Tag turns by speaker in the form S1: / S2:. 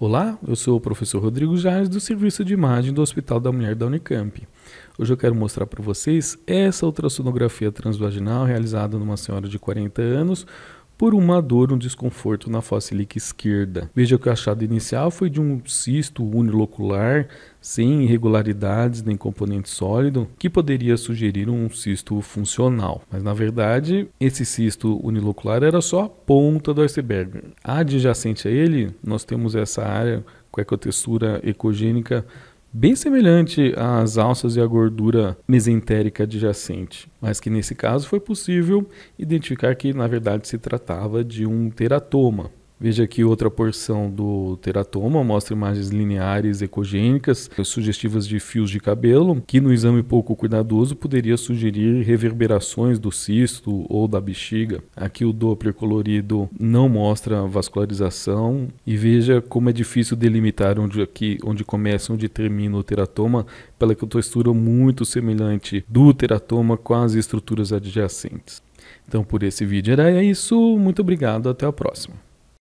S1: Olá, eu sou o professor Rodrigo Jales do Serviço de Imagem do Hospital da Mulher da Unicamp. Hoje eu quero mostrar para vocês essa ultrassonografia transvaginal realizada numa senhora de 40 anos por uma dor, um desconforto na líquida esquerda. Veja que o achado inicial foi de um cisto unilocular, sem irregularidades nem componente sólido, que poderia sugerir um cisto funcional. Mas na verdade, esse cisto unilocular era só a ponta do iceberg. Adjacente a ele, nós temos essa área com textura ecogênica bem semelhante às alças e à gordura mesentérica adjacente, mas que nesse caso foi possível identificar que na verdade se tratava de um teratoma, Veja aqui outra porção do teratoma, mostra imagens lineares ecogênicas sugestivas de fios de cabelo, que no exame pouco cuidadoso poderia sugerir reverberações do cisto ou da bexiga. Aqui o Doppler colorido não mostra vascularização e veja como é difícil delimitar onde aqui, onde começa, onde termina o teratoma, pela textura muito semelhante do teratoma com as estruturas adjacentes. Então, por esse vídeo era isso. Muito obrigado. Até a próxima.